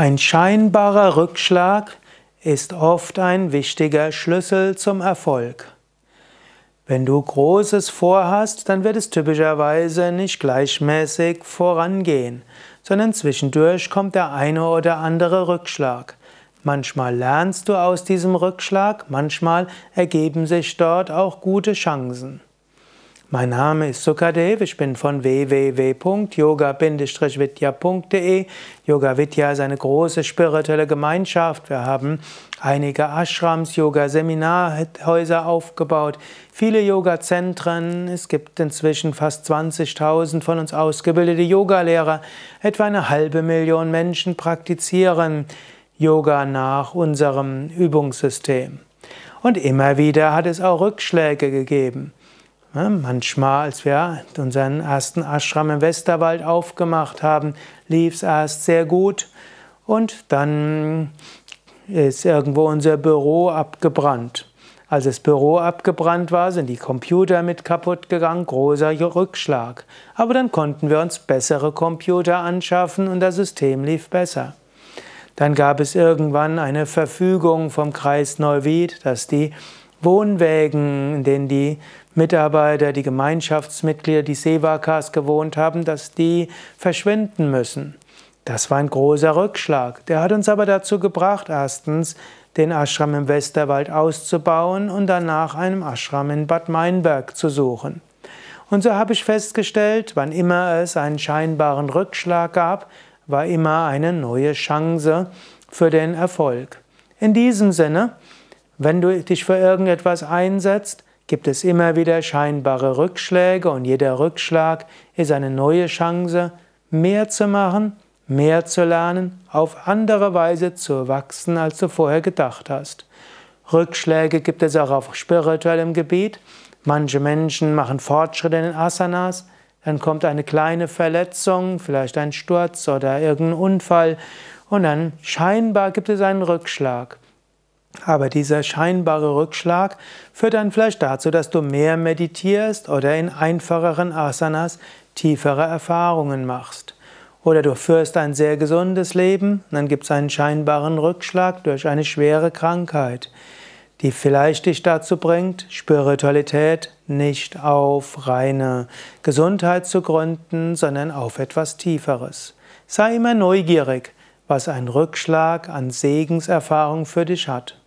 Ein scheinbarer Rückschlag ist oft ein wichtiger Schlüssel zum Erfolg. Wenn du Großes vorhast, dann wird es typischerweise nicht gleichmäßig vorangehen, sondern zwischendurch kommt der eine oder andere Rückschlag. Manchmal lernst du aus diesem Rückschlag, manchmal ergeben sich dort auch gute Chancen. Mein Name ist Sukadev, ich bin von www.yoga-vidya.de. Yoga Vidya ist eine große spirituelle Gemeinschaft. Wir haben einige Ashrams, Yoga-Seminarhäuser aufgebaut, viele Yoga-Zentren. Es gibt inzwischen fast 20.000 von uns ausgebildete Yogalehrer. Etwa eine halbe Million Menschen praktizieren Yoga nach unserem Übungssystem. Und immer wieder hat es auch Rückschläge gegeben. Manchmal, als wir unseren ersten Ashram im Westerwald aufgemacht haben, lief es erst sehr gut und dann ist irgendwo unser Büro abgebrannt. Als das Büro abgebrannt war, sind die Computer mit kaputt gegangen, großer Rückschlag. Aber dann konnten wir uns bessere Computer anschaffen und das System lief besser. Dann gab es irgendwann eine Verfügung vom Kreis Neuwied, dass die Wohnwägen, in denen die Mitarbeiter, die Gemeinschaftsmitglieder, die Sevakas gewohnt haben, dass die verschwinden müssen. Das war ein großer Rückschlag. Der hat uns aber dazu gebracht, erstens den Ashram im Westerwald auszubauen und danach einen Ashram in Bad Meinberg zu suchen. Und so habe ich festgestellt, wann immer es einen scheinbaren Rückschlag gab, war immer eine neue Chance für den Erfolg. In diesem Sinne, wenn du dich für irgendetwas einsetzt, gibt es immer wieder scheinbare Rückschläge und jeder Rückschlag ist eine neue Chance, mehr zu machen, mehr zu lernen, auf andere Weise zu wachsen, als du vorher gedacht hast. Rückschläge gibt es auch auf spirituellem Gebiet. Manche Menschen machen Fortschritte in den Asanas, dann kommt eine kleine Verletzung, vielleicht ein Sturz oder irgendein Unfall und dann scheinbar gibt es einen Rückschlag. Aber dieser scheinbare Rückschlag führt dann vielleicht dazu, dass du mehr meditierst oder in einfacheren Asanas tiefere Erfahrungen machst. Oder du führst ein sehr gesundes Leben, dann gibt es einen scheinbaren Rückschlag durch eine schwere Krankheit, die vielleicht dich dazu bringt, Spiritualität nicht auf reine Gesundheit zu gründen, sondern auf etwas Tieferes. Sei immer neugierig, was ein Rückschlag an Segenserfahrung für dich hat.